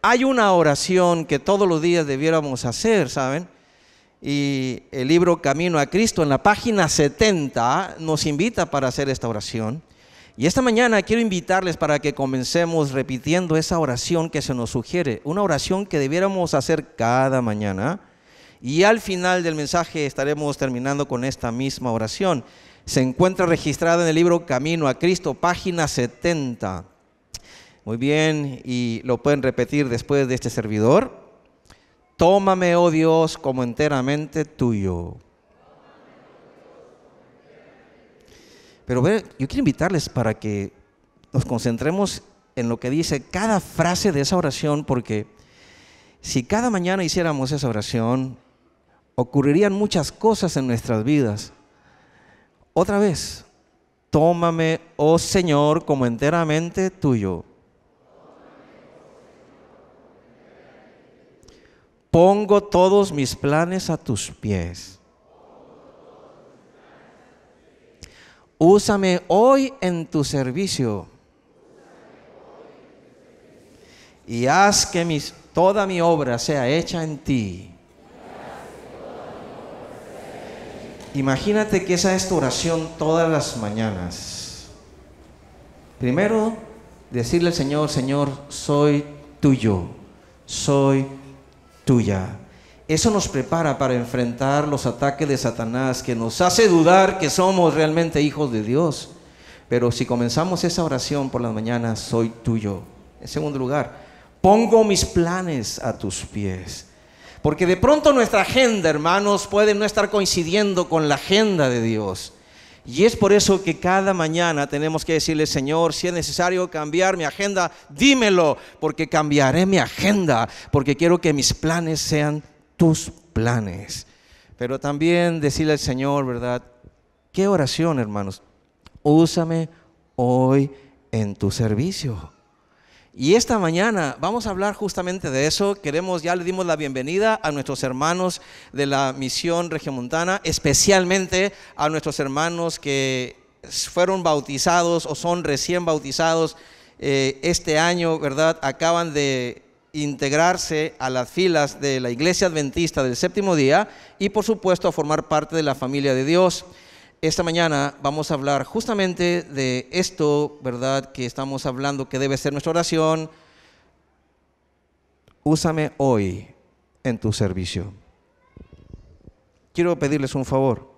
Hay una oración que todos los días debiéramos hacer, ¿saben? Y el libro Camino a Cristo en la página 70 nos invita para hacer esta oración. Y esta mañana quiero invitarles para que comencemos repitiendo esa oración que se nos sugiere, una oración que debiéramos hacer cada mañana. Y al final del mensaje estaremos terminando con esta misma oración. Se encuentra registrada en el libro Camino a Cristo, página 70. Muy bien, y lo pueden repetir después de este servidor. Tómame, oh Dios, como enteramente tuyo. Pero ver, yo quiero invitarles para que nos concentremos en lo que dice cada frase de esa oración, porque si cada mañana hiciéramos esa oración, ocurrirían muchas cosas en nuestras vidas. Otra vez, tómame, oh Señor, como enteramente tuyo. pongo todos mis planes a tus pies. Úsame hoy en tu servicio y haz que mis, toda mi obra sea hecha en ti. Imagínate que esa es tu oración todas las mañanas. Primero, decirle al Señor, Señor, soy tuyo, soy tuya. Eso nos prepara para enfrentar los ataques de Satanás que nos hace dudar que somos realmente hijos de Dios. Pero si comenzamos esa oración por las mañana soy tuyo. En segundo lugar, pongo mis planes a tus pies. Porque de pronto nuestra agenda, hermanos, puede no estar coincidiendo con la agenda de Dios. Y es por eso que cada mañana tenemos que decirle, Señor, si es necesario cambiar mi agenda, dímelo, porque cambiaré mi agenda, porque quiero que mis planes sean tus planes. Pero también decirle al Señor, ¿verdad? ¿Qué oración, hermanos? Úsame hoy en tu servicio. Y esta mañana vamos a hablar justamente de eso. Queremos, ya le dimos la bienvenida a nuestros hermanos de la misión regiomontana, especialmente a nuestros hermanos que fueron bautizados o son recién bautizados eh, este año, ¿verdad? Acaban de integrarse a las filas de la Iglesia Adventista del Séptimo Día y por supuesto a formar parte de la familia de Dios. Esta mañana vamos a hablar justamente de esto, ¿verdad? Que estamos hablando que debe ser nuestra oración. Úsame hoy en tu servicio. Quiero pedirles un favor.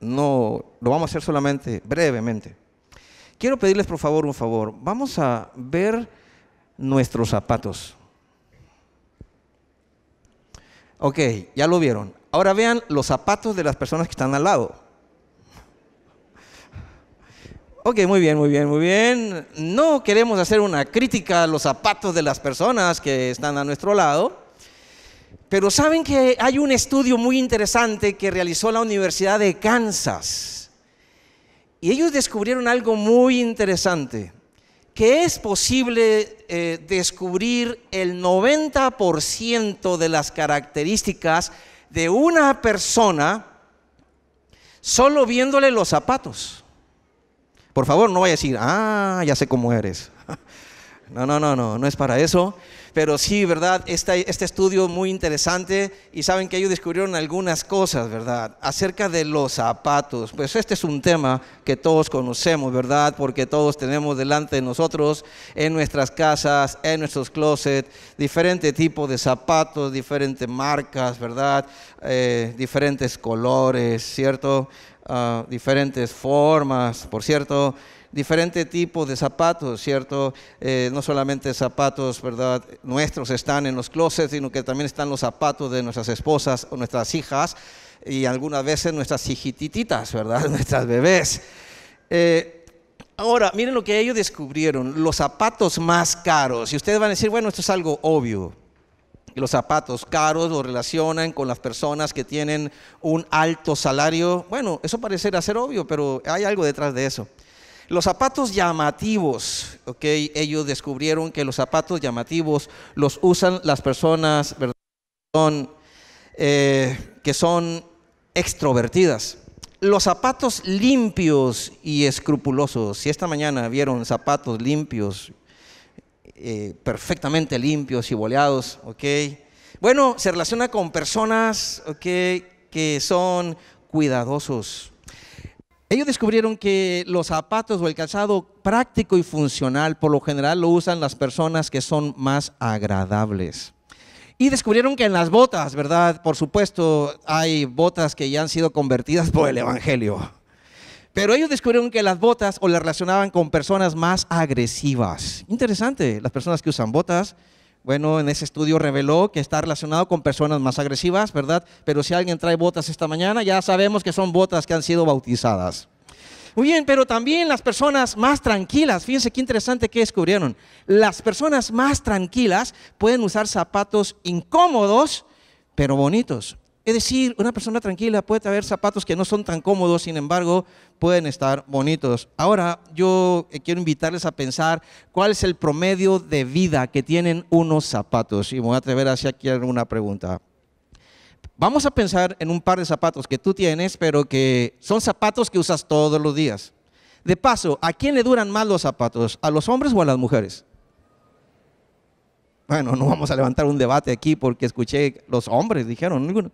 No, lo vamos a hacer solamente brevemente. Quiero pedirles por favor un favor. Vamos a ver nuestros zapatos. Ok, ya lo vieron. Ahora vean los zapatos de las personas que están al lado. Ok, muy bien, muy bien, muy bien. No queremos hacer una crítica a los zapatos de las personas que están a nuestro lado, pero saben que hay un estudio muy interesante que realizó la Universidad de Kansas. Y ellos descubrieron algo muy interesante, que es posible eh, descubrir el 90% de las características de una persona solo viéndole los zapatos. Por favor, no vaya a decir, ah, ya sé cómo eres. No, no, no, no, no es para eso. Pero sí, ¿verdad? Este, este estudio muy interesante y saben que ellos descubrieron algunas cosas, ¿verdad? Acerca de los zapatos. Pues este es un tema que todos conocemos, ¿verdad? Porque todos tenemos delante de nosotros, en nuestras casas, en nuestros closets, diferente tipo de zapatos, diferentes marcas, ¿verdad? Eh, diferentes colores, ¿cierto? Ah, diferentes formas, por cierto. Diferente tipo de zapatos, ¿cierto? Eh, no solamente zapatos, ¿verdad? Nuestros están en los closets, sino que también están los zapatos de nuestras esposas o nuestras hijas y algunas veces nuestras hijititas, ¿verdad? Nuestras bebés. Eh, ahora, miren lo que ellos descubrieron, los zapatos más caros. Y ustedes van a decir, bueno, esto es algo obvio. Los zapatos caros lo relacionan con las personas que tienen un alto salario. Bueno, eso parecerá ser obvio, pero hay algo detrás de eso. Los zapatos llamativos, ok, ellos descubrieron que los zapatos llamativos los usan las personas eh, que son extrovertidas. Los zapatos limpios y escrupulosos, si esta mañana vieron zapatos limpios, eh, perfectamente limpios y boleados, ok, bueno, se relaciona con personas, ok, que son cuidadosos, ellos descubrieron que los zapatos o el calzado práctico y funcional por lo general lo usan las personas que son más agradables. Y descubrieron que en las botas, ¿verdad? Por supuesto, hay botas que ya han sido convertidas por el Evangelio. Pero ellos descubrieron que las botas o las relacionaban con personas más agresivas. Interesante, las personas que usan botas bueno, en ese estudio reveló que está relacionado con personas más agresivas, ¿verdad? Pero si alguien trae botas esta mañana, ya sabemos que son botas que han sido bautizadas. Muy bien, pero también las personas más tranquilas, fíjense qué interesante que descubrieron. Las personas más tranquilas pueden usar zapatos incómodos, pero bonitos. Es decir, una persona tranquila puede traer zapatos que no son tan cómodos, sin embargo, pueden estar bonitos. Ahora yo eh, quiero invitarles a pensar cuál es el promedio de vida que tienen unos zapatos. Y me voy a atrever a hacer aquí alguna pregunta. Vamos a pensar en un par de zapatos que tú tienes, pero que son zapatos que usas todos los días. De paso, ¿a quién le duran más los zapatos? ¿A los hombres o a las mujeres? Bueno, no vamos a levantar un debate aquí porque escuché los hombres, dijeron.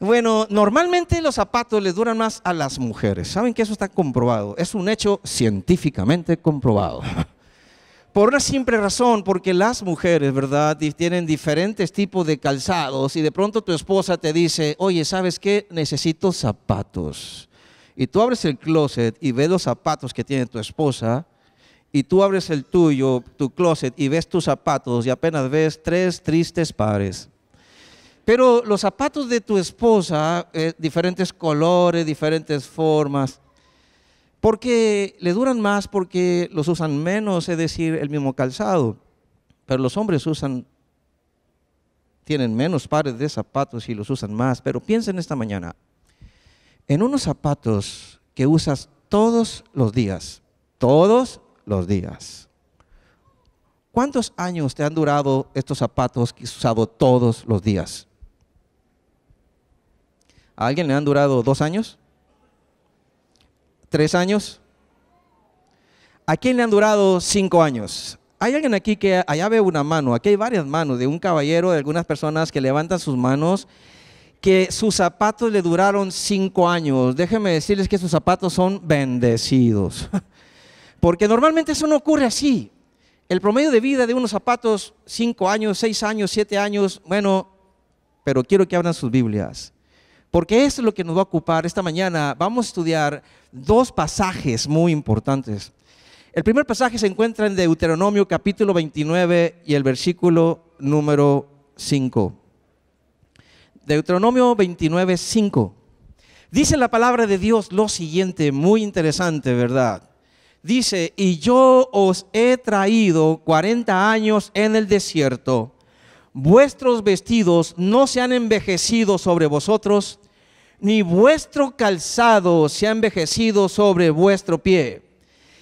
Bueno, normalmente los zapatos le duran más a las mujeres. ¿Saben que eso está comprobado? Es un hecho científicamente comprobado. Por una simple razón, porque las mujeres, ¿verdad? Tienen diferentes tipos de calzados y de pronto tu esposa te dice, oye, ¿sabes qué? Necesito zapatos. Y tú abres el closet y ves los zapatos que tiene tu esposa y tú abres el tuyo, tu closet, y ves tus zapatos y apenas ves tres tristes pares. Pero los zapatos de tu esposa, eh, diferentes colores, diferentes formas, porque le duran más, porque los usan menos, es decir, el mismo calzado. Pero los hombres usan, tienen menos pares de zapatos y los usan más. Pero piensen esta mañana, en unos zapatos que usas todos los días, todos los días. ¿Cuántos años te han durado estos zapatos que has usado todos los días? ¿A alguien le han durado dos años? ¿Tres años? ¿A quién le han durado cinco años? Hay alguien aquí que allá ve una mano, aquí hay varias manos de un caballero, de algunas personas que levantan sus manos, que sus zapatos le duraron cinco años. Déjenme decirles que sus zapatos son bendecidos. Porque normalmente eso no ocurre así. El promedio de vida de unos zapatos, 5 años, 6 años, 7 años, bueno, pero quiero que abran sus Biblias. Porque esto es lo que nos va a ocupar esta mañana. Vamos a estudiar dos pasajes muy importantes. El primer pasaje se encuentra en Deuteronomio capítulo 29 y el versículo número 5. Deuteronomio 29, 5. Dice la palabra de Dios lo siguiente, muy interesante, ¿verdad? dice, y yo os he traído 40 años en el desierto. Vuestros vestidos no se han envejecido sobre vosotros, ni vuestro calzado se ha envejecido sobre vuestro pie.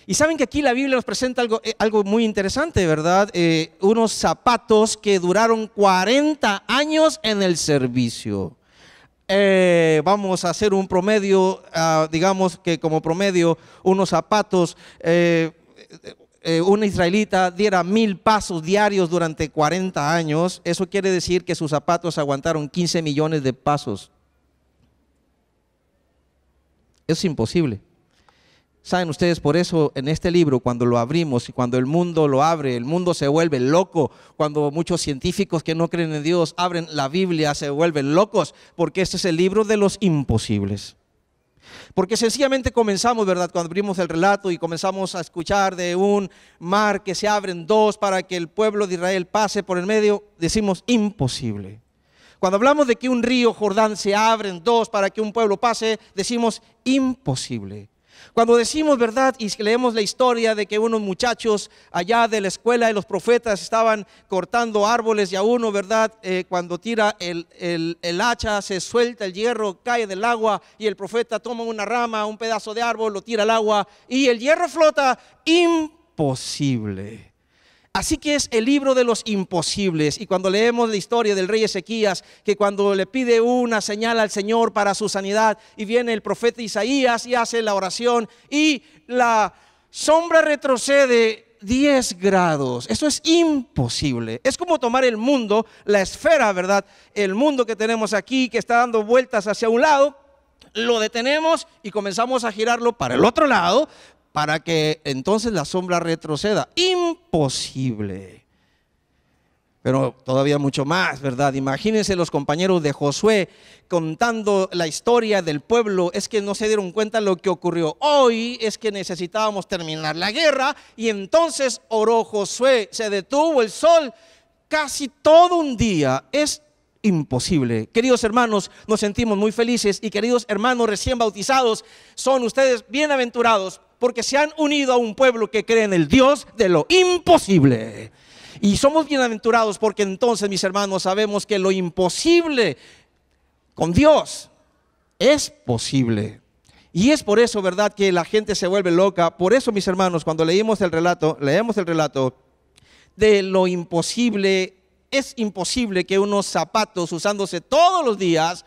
Y saben que aquí la Biblia nos presenta algo, eh, muy interesante, ¿verdad? Eh, unos zapatos que duraron 40 años en el servicio. Eh, vamos a hacer un promedio, ah, digamos que como promedio, unos zapatos, eh, eh, un israelita diera mil pasos diarios durante 40 años, eso quiere decir que sus zapatos aguantaron 15 millones de pasos. Es imposible. Saben ustedes, por eso en este libro, cuando lo abrimos y cuando el mundo lo abre, el mundo se vuelve loco. Cuando muchos científicos que no creen en Dios abren la Biblia, se vuelven locos, porque este es el libro de los imposibles. Porque sencillamente comenzamos, ¿verdad? Cuando abrimos el relato y comenzamos a escuchar de un mar que se abren dos para que el pueblo de Israel pase por el medio, decimos imposible. Cuando hablamos de que un río Jordán se abren dos para que un pueblo pase, decimos imposible. Cuando decimos verdad y leemos la historia de que unos muchachos allá de la escuela de los profetas estaban cortando árboles y a uno, ¿verdad? Eh, cuando tira el, el, hacha, se suelta el hierro, cae del agua y el profeta toma una rama, un pedazo de árbol, lo tira al agua y el hierro flota. Imposible. Así que es el libro de los imposibles. Y cuando leemos la historia del rey Ezequías, que cuando le pide una señal al Señor para su sanidad, y viene el profeta Isaías y hace la oración, y la sombra retrocede 10 grados. Eso es imposible. Es como tomar el mundo, la esfera, ¿verdad? El mundo que tenemos aquí, que está dando vueltas hacia un lado, lo detenemos y comenzamos a girarlo para el otro lado, para que entonces la sombra retroceda. Imposible. Pero todavía mucho más, ¿verdad? Imagínense los compañeros de Josué contando la historia del pueblo. Es que no se dieron cuenta lo que ocurrió. Hoy es que necesitábamos terminar la guerra y entonces oró Josué. Se detuvo el sol casi todo un día. Es imposible. Queridos hermanos, nos sentimos muy felices y queridos hermanos recién bautizados, son ustedes bienaventurados porque se han unido a un pueblo que cree en el Dios de lo imposible. Y somos bienaventurados porque entonces, mis hermanos, sabemos que lo imposible con Dios es posible. Y es por eso, ¿verdad?, que la gente se vuelve loca. Por eso, mis hermanos, cuando leímos el relato, leemos el relato de lo imposible, es imposible que unos zapatos usándose todos los días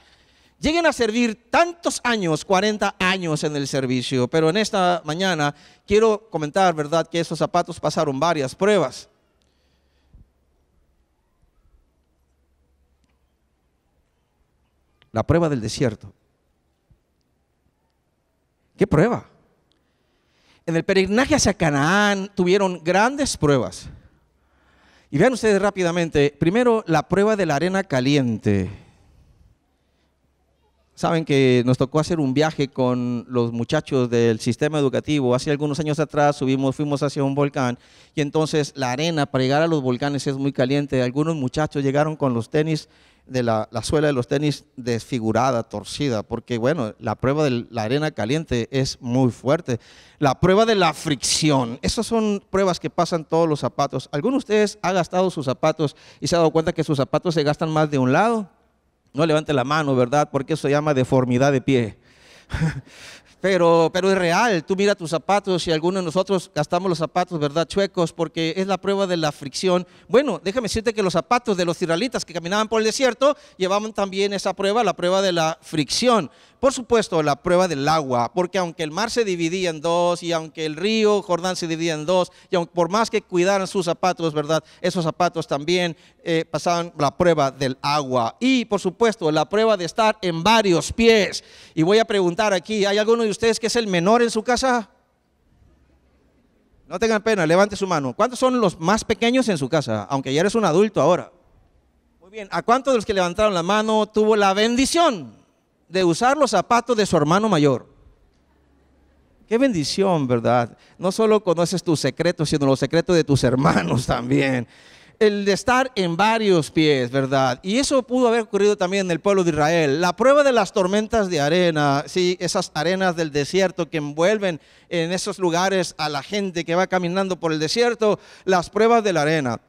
lleguen a servir tantos años, 40 años en el servicio, pero en esta mañana quiero comentar, ¿verdad?, que esos zapatos pasaron varias pruebas. La prueba del desierto. ¿Qué prueba? En el peregrinaje hacia Canaán tuvieron grandes pruebas. Y vean ustedes rápidamente, primero la prueba de la arena caliente. Saben que nos tocó hacer un viaje con los muchachos del sistema educativo. Hace algunos años atrás subimos, fuimos hacia un volcán y entonces la arena para llegar a los volcanes es muy caliente. Algunos muchachos llegaron con los tenis de la, la suela de los tenis desfigurada, torcida, porque bueno, la prueba de la arena caliente es muy fuerte. La prueba de la fricción, esas son pruebas que pasan todos los zapatos. ¿Alguno de ustedes ha gastado sus zapatos y se ha dado cuenta que sus zapatos se gastan más de un lado? No levante la mano, ¿verdad? Porque eso se llama deformidad de pie. pero, pero es real, tú mira tus zapatos y algunos de nosotros gastamos los zapatos, ¿verdad? Chuecos, porque es la prueba de la fricción. Bueno, déjame decirte que los zapatos de los israelitas que caminaban por el desierto llevaban también esa prueba, la prueba de la fricción. Por supuesto, la prueba del agua, porque aunque el mar se dividía en dos y aunque el río Jordán se dividía en dos, y aunque por más que cuidaran sus zapatos, ¿verdad? Esos zapatos también eh, pasaban la prueba del agua. Y por supuesto, la prueba de estar en varios pies. Y voy a preguntar aquí, ¿hay alguno de ustedes que es el menor en su casa? No tengan pena, levante su mano. ¿Cuántos son los más pequeños en su casa? Aunque ya eres un adulto ahora. Muy bien, ¿a cuántos de los que levantaron la mano tuvo la bendición? de usar los zapatos de su hermano mayor. Qué bendición, ¿verdad? No solo conoces tus secretos, sino los secretos de tus hermanos también. El de estar en varios pies, ¿verdad? Y eso pudo haber ocurrido también en el pueblo de Israel. La prueba de las tormentas de arena, sí, esas arenas del desierto que envuelven en esos lugares a la gente que va caminando por el desierto, las pruebas de la arena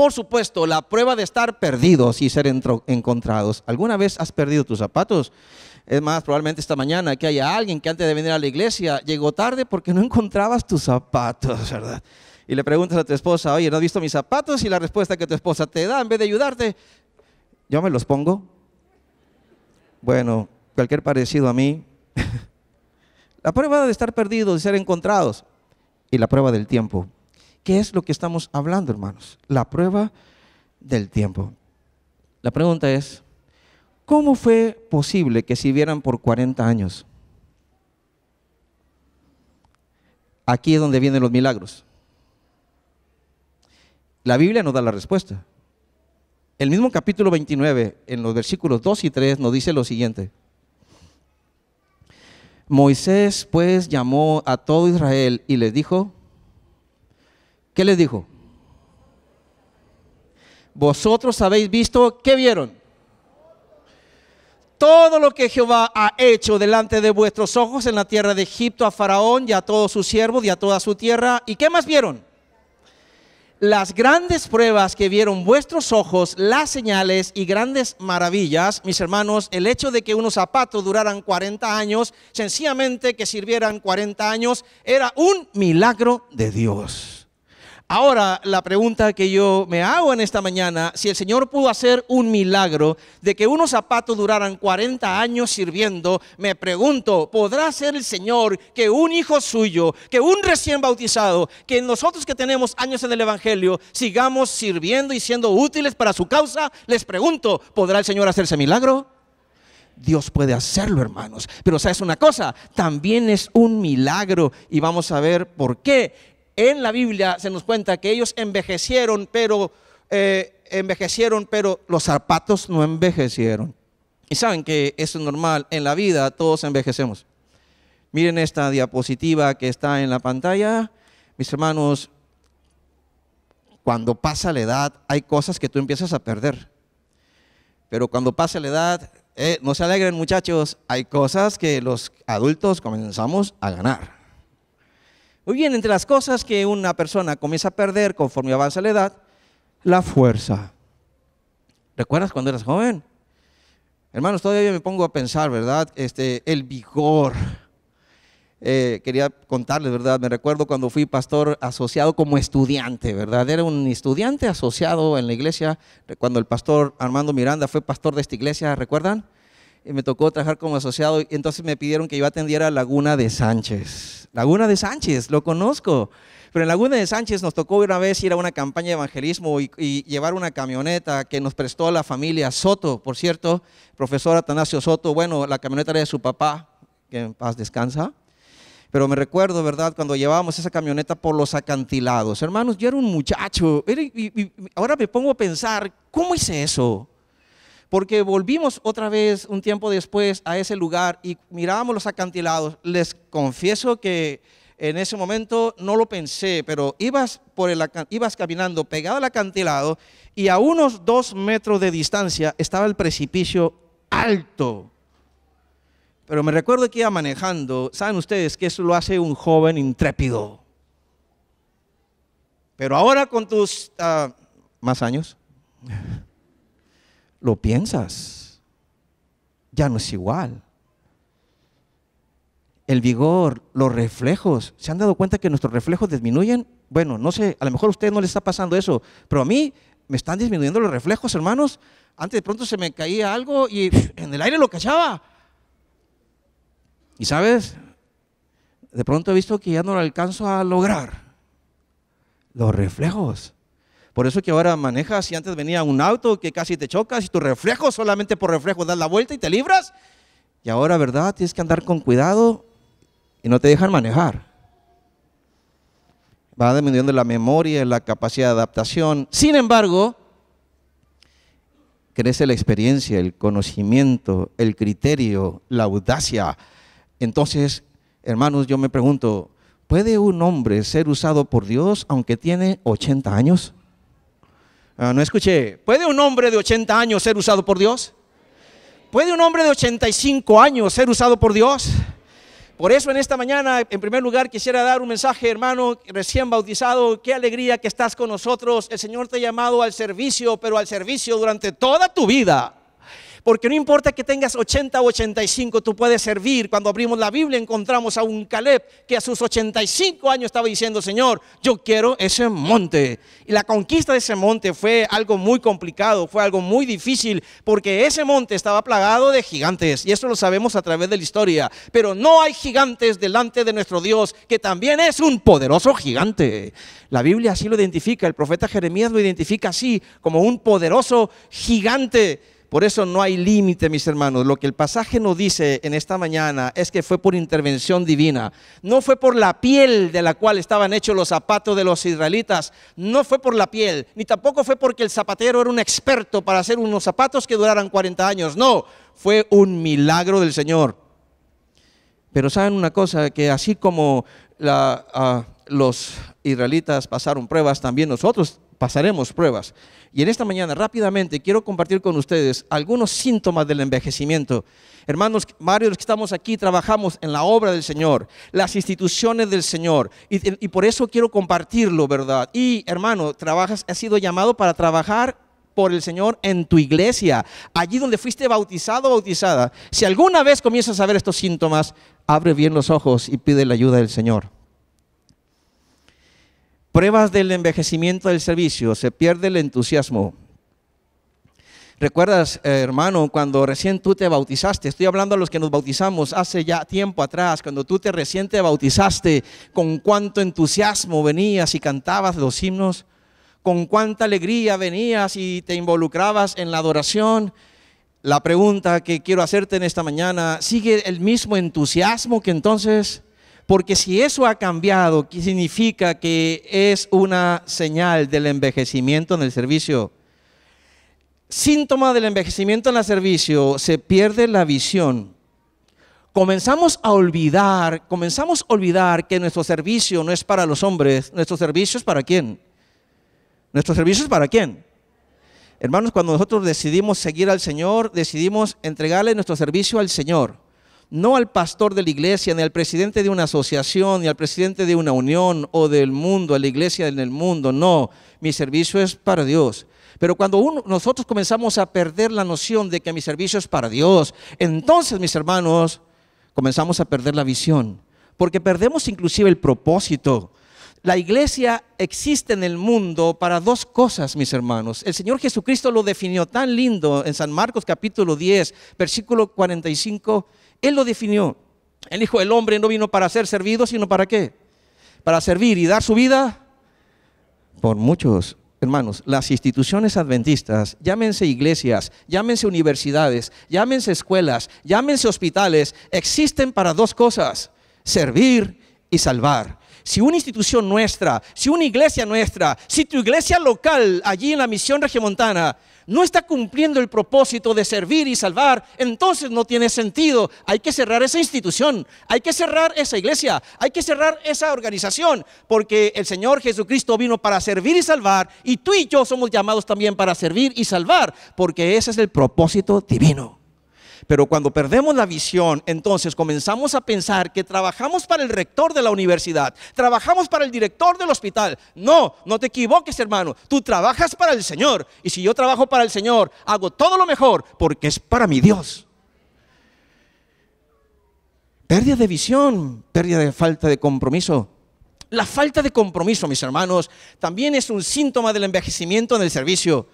por supuesto, la prueba de estar perdidos y ser encontrados. ¿Alguna vez has perdido tus zapatos? Es más, probablemente esta mañana que haya alguien que antes de venir a la iglesia llegó tarde porque no encontrabas tus zapatos, ¿verdad? Y le preguntas a tu esposa, oye, ¿no has visto mis zapatos? Y la respuesta que tu esposa te da, en vez de ayudarte, yo me los pongo. Bueno, cualquier parecido a mí. la prueba de estar perdidos y ser encontrados. Y la prueba del tiempo. ¿Qué es lo que estamos hablando, hermanos? La prueba del tiempo. La pregunta es, ¿cómo fue posible que vieran por 40 años? Aquí es donde vienen los milagros. La Biblia nos da la respuesta. El mismo capítulo 29, en los versículos 2 y 3, nos dice lo siguiente. Moisés pues llamó a todo Israel y les dijo, ¿Qué les dijo? Vosotros habéis visto, ¿qué vieron? Todo lo que Jehová ha hecho delante de vuestros ojos en la tierra de Egipto a Faraón y a todos sus siervos y a toda su tierra. ¿Y qué más vieron? Las grandes pruebas que vieron vuestros ojos, las señales y grandes maravillas, mis hermanos, el hecho de que unos zapatos duraran 40 años, sencillamente que sirvieran 40 años, era un milagro de Dios. Ahora, la pregunta que yo me hago en esta mañana, si el Señor pudo hacer un milagro de que unos zapatos duraran 40 años sirviendo, me pregunto, ¿podrá ser el Señor que un hijo suyo, que un recién bautizado, que nosotros que tenemos años en el Evangelio, sigamos sirviendo y siendo útiles para su causa? Les pregunto, ¿podrá el Señor hacerse milagro? Dios puede hacerlo, hermanos. Pero sabes una cosa, también es un milagro y vamos a ver por qué en la Biblia se nos cuenta que ellos envejecieron, pero eh, envejecieron, pero los zapatos no envejecieron. Y saben que es normal, en la vida todos envejecemos. Miren esta diapositiva que está en la pantalla. Mis hermanos, cuando pasa la edad hay cosas que tú empiezas a perder. Pero cuando pasa la edad, eh, no se alegren muchachos, hay cosas que los adultos comenzamos a ganar. Muy bien, entre las cosas que una persona comienza a perder conforme avanza la edad, la fuerza. ¿Recuerdas cuando eras joven? Hermanos, todavía me pongo a pensar, ¿verdad? Este, el vigor. Eh, quería contarles, ¿verdad? Me recuerdo cuando fui pastor asociado como estudiante, ¿verdad? Era un estudiante asociado en la iglesia, cuando el pastor Armando Miranda fue pastor de esta iglesia, ¿recuerdan? me tocó trabajar como asociado, y entonces me pidieron que yo atendiera Laguna de Sánchez. Laguna de Sánchez, lo conozco. Pero en Laguna de Sánchez nos tocó una vez ir a una campaña de evangelismo y, llevar una camioneta que nos prestó la familia Soto, por cierto, profesor Atanasio Soto, bueno, la camioneta era de su papá, que en paz descansa. Pero me recuerdo, ¿verdad?, cuando llevábamos esa camioneta por los acantilados. Hermanos, yo era un muchacho. y, y, ahora me pongo a pensar, ¿cómo hice eso? porque volvimos otra vez un tiempo después a ese lugar y mirábamos los acantilados. Les confieso que en ese momento no lo pensé, pero ibas, por el, ibas caminando pegado al acantilado y a unos dos metros de distancia estaba el precipicio alto. Pero me recuerdo que iba manejando, saben ustedes que eso lo hace un joven intrépido. Pero ahora con tus ah, más años, lo piensas. Ya no es igual. El vigor, los reflejos. ¿Se han dado cuenta que nuestros reflejos disminuyen? Bueno, no sé, a lo mejor a usted no le está pasando eso, pero a mí me están disminuyendo los reflejos, hermanos. Antes de pronto se me caía algo y en el aire lo cachaba. Y sabes, de pronto he visto que ya no lo alcanzo a lograr. Los reflejos. Por eso que ahora manejas y antes venía un auto que casi te chocas y tu reflejo, solamente por reflejo, das la vuelta y te libras. Y ahora, ¿verdad? Tienes que andar con cuidado y no te dejan manejar. Va disminuyendo la memoria, la capacidad de adaptación. Sin embargo, crece la experiencia, el conocimiento, el criterio, la audacia. Entonces, hermanos, yo me pregunto, ¿puede un hombre ser usado por Dios aunque tiene 80 años? Ah, no escuché. ¿Puede un hombre de 80 años ser usado por Dios? ¿Puede un hombre de 85 años ser usado por Dios? Por eso en esta mañana, en primer lugar, quisiera dar un mensaje, hermano, recién bautizado, qué alegría que estás con nosotros. El Señor te ha llamado al servicio, pero al servicio durante toda tu vida. Porque no importa que tengas 80 o 85, tú puedes servir. Cuando abrimos la Biblia encontramos a un Caleb que a sus 85 años estaba diciendo, Señor, yo quiero ese monte. Y la conquista de ese monte fue algo muy complicado, fue algo muy difícil, porque ese monte estaba plagado de gigantes. Y eso lo sabemos a través de la historia. Pero no hay gigantes delante de nuestro Dios, que también es un poderoso gigante. La Biblia así lo identifica, el profeta Jeremías lo identifica así, como un poderoso gigante por eso no hay límite, mis hermanos. Lo que el pasaje nos dice en esta mañana es que fue por intervención divina. No fue por la piel de la cual estaban hechos los zapatos de los israelitas. No fue por la piel. Ni tampoco fue porque el zapatero era un experto para hacer unos zapatos que duraran 40 años. No, fue un milagro del Señor. Pero saben una cosa, que así como ah, los, israelitas pasaron pruebas, también nosotros pasaremos pruebas. Y en esta mañana rápidamente quiero compartir con ustedes algunos síntomas del envejecimiento. Hermanos, varios que estamos aquí trabajamos en la obra del Señor, las instituciones del Señor, y, por eso quiero compartirlo, ¿verdad? Y hermano, trabajas, has sido llamado para trabajar por el Señor en tu iglesia, allí donde fuiste bautizado o bautizada. Si alguna vez comienzas a ver estos síntomas, abre bien los ojos y pide la ayuda del Señor. Pruebas del envejecimiento del servicio, se pierde el entusiasmo. ¿Recuerdas, eh, hermano, cuando recién tú te bautizaste? Estoy hablando a los que nos bautizamos hace ya tiempo atrás, cuando tú te recién te bautizaste, con cuánto entusiasmo venías y cantabas los himnos, con cuánta alegría venías y te involucrabas en la adoración. La pregunta que quiero hacerte en esta mañana, ¿sigue el mismo entusiasmo que entonces? Porque si eso ha cambiado, ¿qué significa que es una señal del envejecimiento en el servicio? Síntoma del envejecimiento en el servicio, se pierde la visión. Comenzamos a olvidar, comenzamos a olvidar que nuestro servicio no es para los hombres, nuestro servicio es para quién. Nuestro servicio es para quién. Hermanos, cuando nosotros decidimos seguir al Señor, decidimos entregarle nuestro servicio al Señor no al pastor de la iglesia, ni al presidente de una asociación, ni al presidente de una unión o del mundo, a la iglesia en el mundo. No, mi servicio es para Dios. Pero cuando nosotros comenzamos a perder la noción de que mi servicio es para Dios, entonces, mis hermanos, comenzamos a perder la visión, porque perdemos inclusive el propósito. La iglesia existe en el mundo para dos cosas, mis hermanos. El Señor Jesucristo lo definió tan lindo en San Marcos capítulo 10, versículo 45 él lo definió. El Hijo del Hombre no vino para ser servido, sino para qué? Para servir y dar su vida por muchos. Hermanos, las instituciones adventistas, llámense iglesias, llámense universidades, llámense escuelas, llámense hospitales, existen para dos cosas, servir y salvar si una institución nuestra, si una iglesia nuestra, si tu iglesia local allí en la misión regiomontana no está cumpliendo el propósito de servir y salvar, entonces no tiene sentido. Hay que cerrar esa institución, hay que cerrar esa iglesia, hay que cerrar esa organización, porque el Señor Jesucristo vino para servir y salvar, y tú y yo somos llamados también para servir y salvar, porque ese es el propósito divino. Pero cuando perdemos la visión, entonces comenzamos a pensar que trabajamos para el rector de la universidad, trabajamos para el director del hospital. No, no te equivoques, hermano. Tú trabajas para el Señor. Y si yo trabajo para el Señor, hago todo lo mejor porque es para mi Dios. Pérdida de visión, pérdida de falta de compromiso. La falta de compromiso, mis hermanos, también es un síntoma del envejecimiento en el servicio.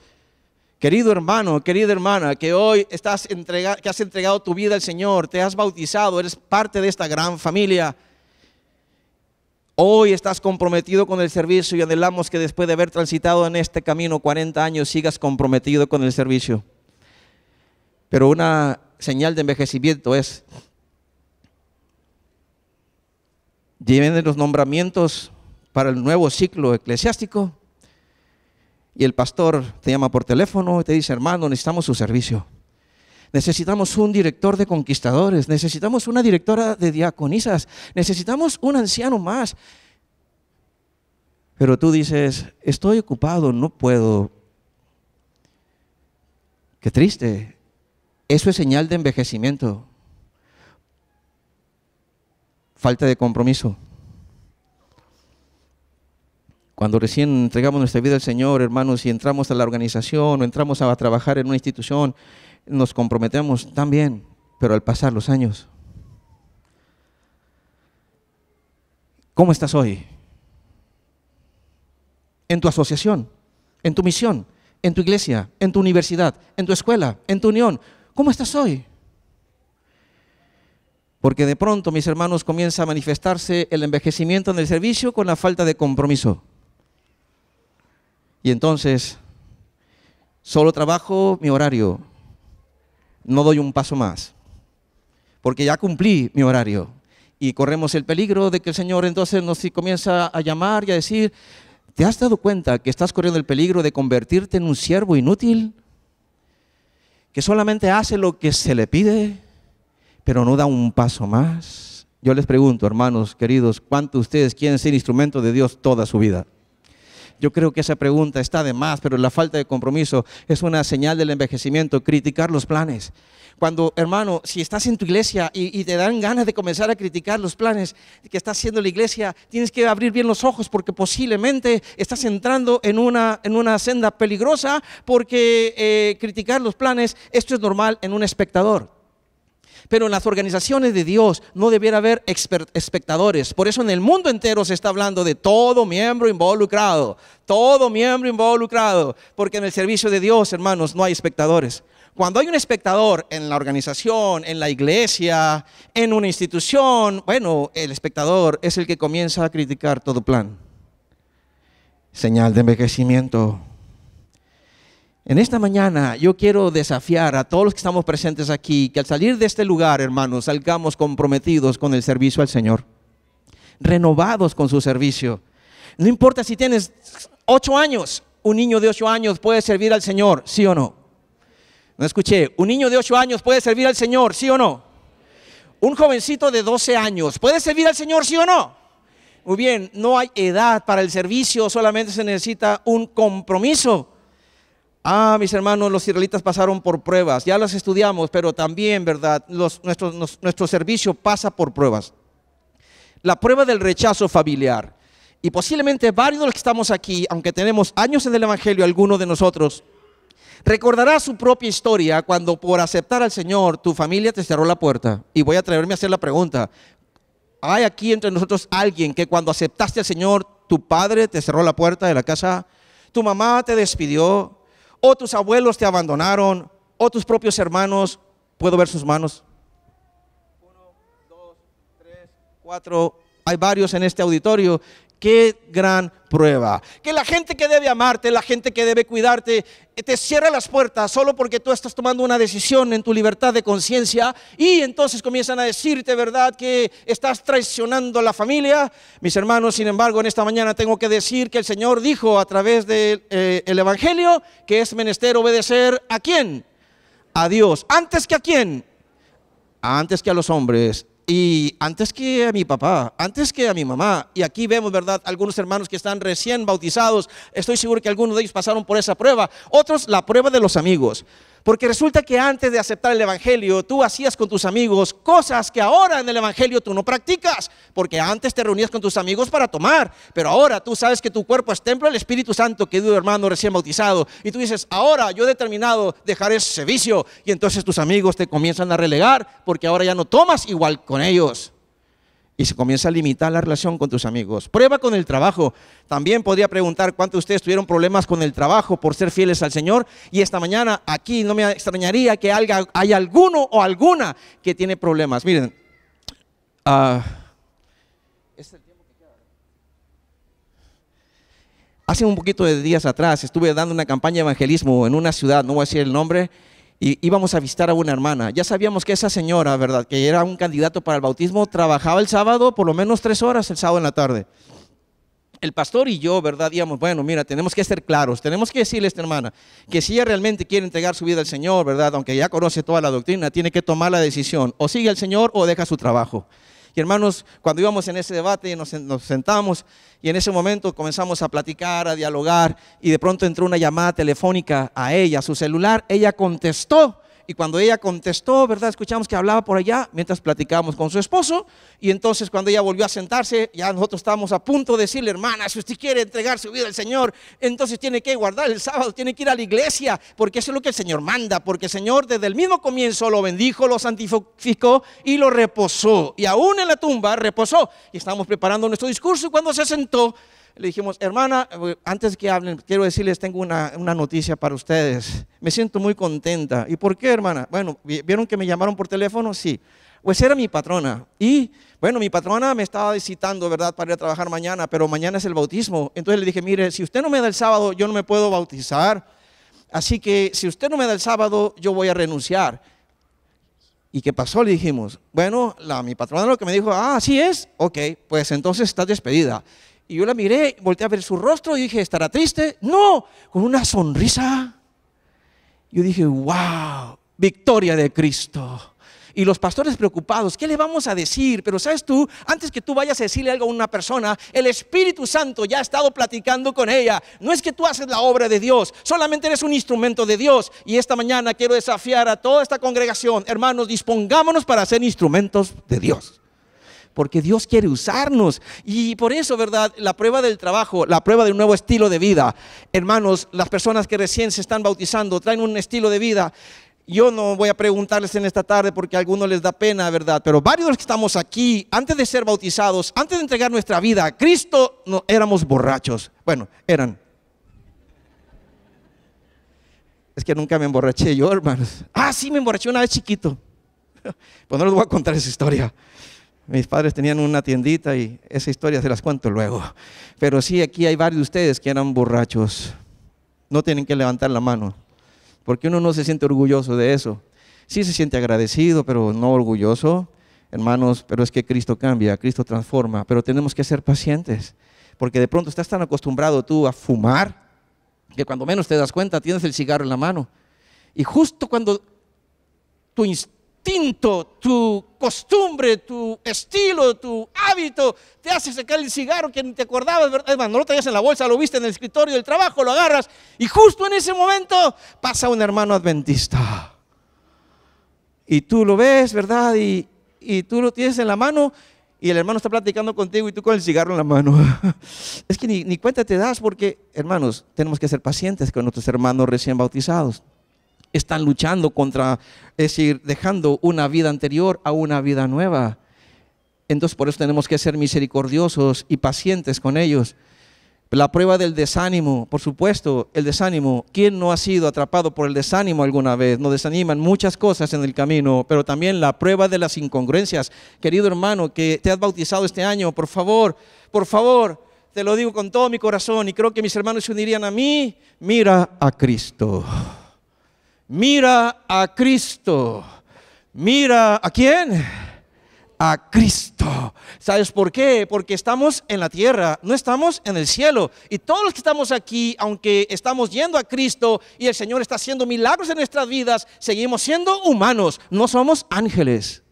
Querido hermano, querida hermana, que hoy estás entrega, que has entregado tu vida al Señor, te has bautizado, eres parte de esta gran familia. Hoy estás comprometido con el servicio y anhelamos que después de haber transitado en este camino 40 años sigas comprometido con el servicio. Pero una señal de envejecimiento es lleven los nombramientos para el nuevo ciclo eclesiástico y el pastor te llama por teléfono y te dice, hermano, necesitamos su servicio. Necesitamos un director de conquistadores, necesitamos una directora de diaconisas, necesitamos un anciano más. Pero tú dices, estoy ocupado, no puedo. Qué triste. Eso es señal de envejecimiento. Falta de compromiso. Cuando recién entregamos nuestra vida al Señor, hermanos, y entramos a la organización o entramos a trabajar en una institución, nos comprometemos también, pero al pasar los años, ¿cómo estás hoy? En tu asociación, en tu misión, en tu iglesia, en tu universidad, en tu escuela, en tu unión. ¿Cómo estás hoy? Porque de pronto, mis hermanos, comienza a manifestarse el envejecimiento en el servicio con la falta de compromiso. Y entonces, solo trabajo mi horario, no doy un paso más, porque ya cumplí mi horario. Y corremos el peligro de que el Señor entonces nos comienza a llamar y a decir, ¿te has dado cuenta que estás corriendo el peligro de convertirte en un siervo inútil? Que solamente hace lo que se le pide, pero no da un paso más. Yo les pregunto, hermanos queridos, ¿cuántos de ustedes quieren ser instrumento de Dios toda su vida? Yo creo que esa pregunta está de más, pero la falta de compromiso es una señal del envejecimiento, criticar los planes. Cuando, hermano, si estás en tu iglesia y, te dan ganas de comenzar a criticar los planes que está haciendo la iglesia, tienes que abrir bien los ojos porque posiblemente estás entrando en una, en una senda peligrosa porque eh, criticar los planes, esto es normal en un espectador. Pero en las organizaciones de Dios no debiera haber espectadores. Por eso en el mundo entero se está hablando de todo miembro involucrado, todo miembro involucrado, porque en el servicio de Dios, hermanos, no hay espectadores. Cuando hay un espectador en la organización, en la iglesia, en una institución, bueno, el espectador es el que comienza a criticar todo plan. Señal de envejecimiento. En esta mañana yo quiero desafiar a todos los que estamos presentes aquí que al salir de este lugar, hermanos, salgamos comprometidos con el servicio al Señor, renovados con su servicio. No importa si tienes ocho años, un niño de ocho años puede servir al Señor, sí o no. No escuché, un niño de ocho años puede servir al Señor, sí o no. Un jovencito de 12 años puede servir al Señor, sí o no. Muy bien, no hay edad para el servicio, solamente se necesita un compromiso. Ah, mis hermanos, los israelitas pasaron por pruebas, ya las estudiamos, pero también, ¿verdad? Los, nuestro, nuestro servicio pasa por pruebas. La prueba del rechazo familiar. Y posiblemente varios de los que estamos aquí, aunque tenemos años en el Evangelio, alguno de nosotros, recordará su propia historia cuando por aceptar al Señor tu familia te cerró la puerta. Y voy a atreverme a hacer la pregunta. ¿Hay aquí entre nosotros alguien que cuando aceptaste al Señor, tu padre te cerró la puerta de la casa, tu mamá te despidió, o oh, tus abuelos te abandonaron, o oh, tus propios hermanos. ¿Puedo ver sus manos? Uno, dos, tres, cuatro. Hay varios en este auditorio Qué gran prueba. Que la gente que debe amarte, la gente que debe cuidarte, te cierra las puertas solo porque tú estás tomando una decisión en tu libertad de conciencia y entonces comienzan a decirte, ¿verdad?, que estás traicionando a la familia. Mis hermanos, sin embargo, en esta mañana tengo que decir que el Señor dijo a través del eh, Evangelio que es menester obedecer a quién? A Dios. Antes que a quién? Antes que a los hombres y antes que a mi papá, antes que a mi mamá. Y aquí vemos, ¿verdad? Algunos hermanos que están recién bautizados, estoy seguro que algunos de ellos pasaron por esa prueba. Otros, la prueba de los amigos. Porque resulta que antes de aceptar el Evangelio, tú hacías con tus amigos cosas que ahora en el Evangelio tú no practicas. Porque antes te reunías con tus amigos para tomar. Pero ahora tú sabes que tu cuerpo es templo del Espíritu Santo, que querido hermano recién bautizado. Y tú dices, ahora yo he determinado dejar ese vicio. Y entonces tus amigos te comienzan a relegar porque ahora ya no tomas igual con ellos y se comienza a limitar la relación con tus amigos. Prueba con el trabajo. También podría preguntar cuántos de ustedes tuvieron problemas con el trabajo por ser fieles al Señor. Y esta mañana aquí no me extrañaría que haya, hay alguno o alguna que tiene problemas. Miren, ah, hace un poquito de días atrás estuve dando una campaña de evangelismo en una ciudad, no voy a decir el nombre, y íbamos a visitar a una hermana. Ya sabíamos que esa señora, ¿verdad? Que era un candidato para el bautismo, trabajaba el sábado por lo menos tres horas el sábado en la tarde. El pastor y yo, ¿verdad? digamos bueno, mira, tenemos que ser claros, tenemos que decirle a esta hermana que si ella realmente quiere entregar su vida al Señor, ¿verdad? Aunque ya conoce toda la doctrina, tiene que tomar la decisión, o sigue al Señor o deja su trabajo. Y hermanos, cuando íbamos en ese debate, nos, nos sentamos y en ese momento comenzamos a platicar, a dialogar y de pronto entró una llamada telefónica a ella, a su celular, ella contestó y cuando ella contestó, ¿verdad? Escuchamos que hablaba por allá mientras platicábamos con su esposo. Y entonces cuando ella volvió a sentarse, ya nosotros estábamos a punto de decirle, hermana, si usted quiere entregar su vida al Señor, entonces tiene que guardar el sábado, tiene que ir a la iglesia, porque eso es lo que el Señor manda, porque el Señor desde el mismo comienzo lo bendijo, lo santificó y lo reposó. Y aún en la tumba reposó. Y estábamos preparando nuestro discurso y cuando se sentó, le dijimos, hermana, eh, antes que hablen, quiero decirles, tengo una, noticia para ustedes. Me siento muy contenta. ¿Y por qué, hermana? Bueno, ¿vieron que me llamaron por teléfono? Sí. Pues era mi patrona. Y, bueno, mi patrona me estaba visitando, ¿verdad?, para ir a trabajar mañana, pero mañana es el bautismo. Entonces le dije, mire, si usted no me da el sábado, yo no me puedo bautizar. Así que si usted no me da el sábado, yo voy a renunciar. ¿Y qué pasó? Le dijimos, bueno, mi patrona lo que me dijo, ah, así es, ok, pues entonces estás despedida. Y yo la miré, volteé a ver su rostro y dije, ¿estará triste? No, con una sonrisa. Yo dije, wow, victoria de Cristo. Y los pastores preocupados, ¿qué le vamos a decir? Pero sabes tú, antes que tú vayas a decirle algo a una persona, el Espíritu Santo ya ha estado platicando con ella. No es que tú haces la obra de Dios, solamente eres un instrumento de Dios. Y esta mañana quiero desafiar a toda esta congregación, hermanos, dispongámonos para ser instrumentos de Dios porque Dios quiere usarnos. Y por eso, ¿verdad? La prueba del trabajo, la prueba de un nuevo estilo de vida. Hermanos, las personas que recién se están bautizando traen un estilo de vida. Yo no voy a preguntarles en esta tarde porque a algunos les da pena, ¿verdad? Pero varios de los que estamos aquí, antes de ser bautizados, antes de entregar nuestra vida a Cristo, no, éramos borrachos. Bueno, eran. Es que nunca me emborraché yo, hermanos. Ah, sí, me emborraché una vez chiquito. Pues no les voy a contar esa historia. Mis padres tenían una tiendita y esa historia se las cuento luego. Pero sí, aquí hay varios de ustedes que eran borrachos. No tienen que levantar la mano, porque uno no se siente orgulloso de eso. Sí se siente agradecido, pero no orgulloso. Hermanos, pero es que Cristo cambia, Cristo transforma, pero tenemos que ser pacientes, porque de pronto estás tan acostumbrado tú a fumar que cuando menos te das cuenta tienes el cigarro en la mano. Y justo cuando tu instinto tinto, tu costumbre, tu estilo, tu hábito, te hace sacar el cigarro que ni te acordabas, ¿verdad? no lo tenías en la bolsa, lo viste en el escritorio del trabajo, lo agarras y justo en ese momento pasa un hermano adventista. Y tú lo ves, ¿verdad? Y, tú lo tienes en la mano y el hermano está platicando contigo y tú con el cigarro en la mano. es que ni cuenta te das porque, hermanos, tenemos que ser pacientes con nuestros hermanos recién bautizados están luchando contra, es decir, dejando una vida anterior a una vida nueva. Entonces por eso tenemos que ser misericordiosos y pacientes con ellos. La prueba del desánimo, por supuesto, el desánimo. ¿Quién no ha sido atrapado por el desánimo alguna vez? Nos desaniman muchas cosas en el camino, pero también la prueba de las incongruencias. Querido hermano, que te has bautizado este año, por favor, por favor, te lo digo con todo mi corazón y creo que mis hermanos se unirían a mí. Mira a Cristo. Mira a Cristo. Mira a quién? A Cristo. ¿Sabes por qué? Porque estamos en la tierra, no estamos en el cielo. Y todos los que estamos aquí, aunque estamos yendo a Cristo y el Señor está haciendo milagros en nuestras vidas, seguimos siendo humanos, no somos ángeles.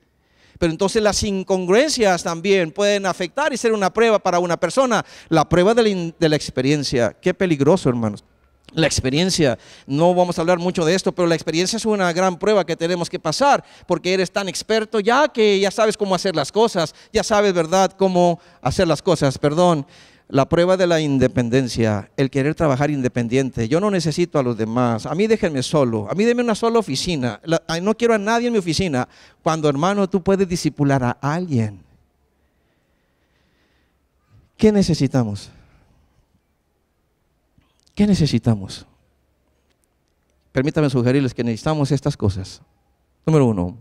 Pero entonces las incongruencias también pueden afectar y ser una prueba para una persona, la prueba de la, experiencia. Qué peligroso, hermanos. La experiencia, no vamos a hablar mucho de esto, pero la experiencia es una gran prueba que tenemos que pasar, porque eres tan experto ya que ya sabes cómo hacer las cosas, ya sabes, ¿verdad?, cómo hacer las cosas, perdón. La prueba de la independencia, el querer trabajar independiente. Yo no necesito a los demás. A mí déjenme solo. A mí denme una sola oficina. no quiero a nadie en mi oficina. Cuando hermano, tú puedes disipular a alguien. ¿Qué necesitamos? ¿Qué necesitamos? Permítame sugerirles que necesitamos estas cosas. Número uno,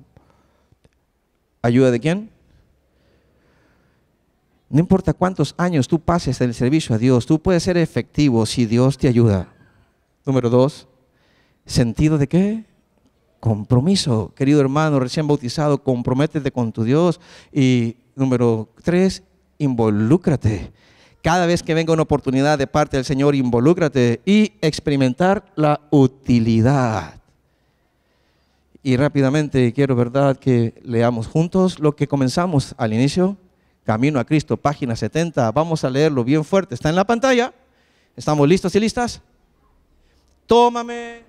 ¿ayuda de quién? No importa cuántos años tú pases en el servicio a Dios, tú puedes ser efectivo si Dios te ayuda. Número dos, ¿sentido de qué? Compromiso. Querido hermano recién bautizado, comprométete con tu Dios. Y número tres, involúcrate. Cada vez que venga una oportunidad de parte del Señor, involúcrate y experimentar la utilidad. Y rápidamente quiero, ¿verdad?, que leamos juntos lo que comenzamos al inicio. Camino a Cristo, página 70. Vamos a leerlo bien fuerte. Está en la pantalla. ¿Estamos listos y listas? Tómame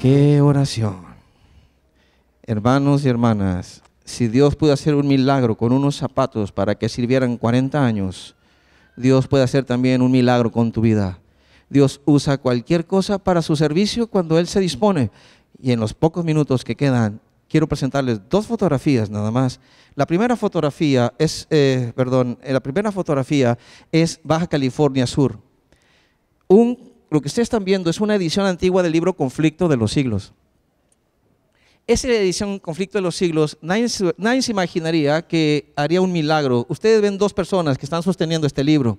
Qué oración. Hermanos y hermanas, si Dios puede hacer un milagro con unos zapatos para que sirvieran 40 años, Dios puede hacer también un milagro con tu vida. Dios usa cualquier cosa para su servicio cuando Él se dispone. Y en los pocos minutos que quedan, quiero presentarles dos fotografías nada más. La primera fotografía es, eh, perdón, eh, la primera fotografía es Baja California Sur. Un lo que ustedes están viendo es una edición antigua del libro Conflicto de los siglos. Esa edición Conflicto de los siglos, nadie se, nadie imaginaría que haría un milagro. Ustedes ven dos personas que están sosteniendo este libro.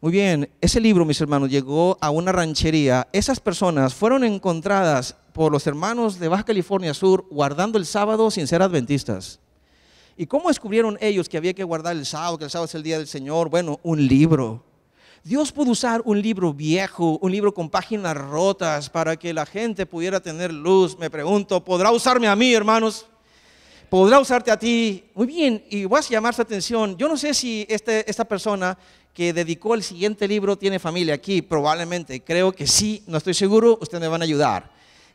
Muy bien, ese libro, mis hermanos, llegó a una ranchería. Esas personas fueron encontradas por los hermanos de Baja California Sur guardando el sábado sin ser adventistas. ¿Y cómo descubrieron ellos que había que guardar el sábado, que el sábado es el día del Señor? Bueno, un libro. Dios pudo usar un libro viejo, un libro con páginas rotas para que la gente pudiera tener luz. Me pregunto, ¿podrá usarme a mí, hermanos? ¿Podrá usarte a ti? Muy bien, y vas a llamar su atención. Yo no sé si este, esta persona que dedicó el siguiente libro tiene familia aquí, probablemente, creo que sí, no estoy seguro, ustedes me van a ayudar.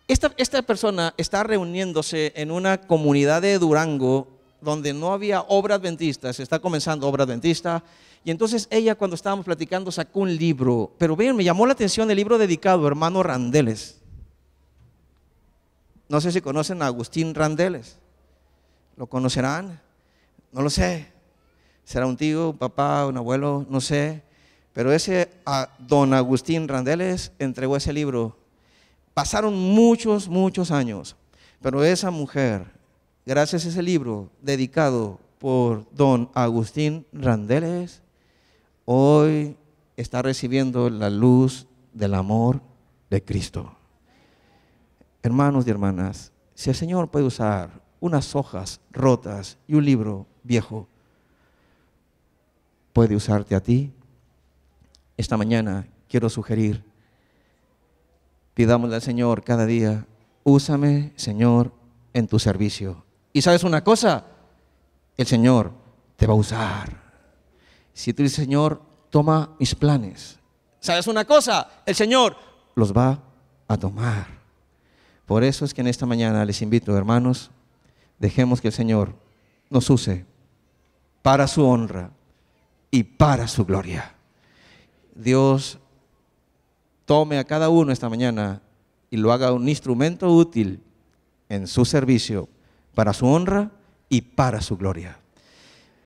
Esta, esta persona está reuniéndose en una comunidad de Durango donde no había obra adventista, se está comenzando obra adventista, y entonces ella cuando estábamos platicando sacó un libro, pero bien, me llamó la atención el libro dedicado a hermano Randeles. No sé si conocen a Agustín Randeles. ¿Lo conocerán? No lo sé. Será un tío, un papá, un abuelo, no sé. Pero ese don Agustín Randeles entregó ese libro. Pasaron muchos, muchos años. Pero esa mujer, gracias a ese libro dedicado por don Agustín Randeles, hoy está recibiendo la luz del amor de Cristo. Hermanos y hermanas, si el Señor puede usar unas hojas rotas y un libro viejo, puede usarte a ti. Esta mañana quiero sugerir, pidámosle al Señor cada día, úsame, Señor, en tu servicio. Y sabes una cosa, el Señor te va a usar. Si tú dices, Señor, toma mis planes. ¿Sabes una cosa? El Señor los va a tomar. Por eso es que en esta mañana les invito, hermanos, dejemos que el Señor nos use para su honra y para su gloria. Dios tome a cada uno esta mañana y lo haga un instrumento útil en su servicio para su honra y para su gloria.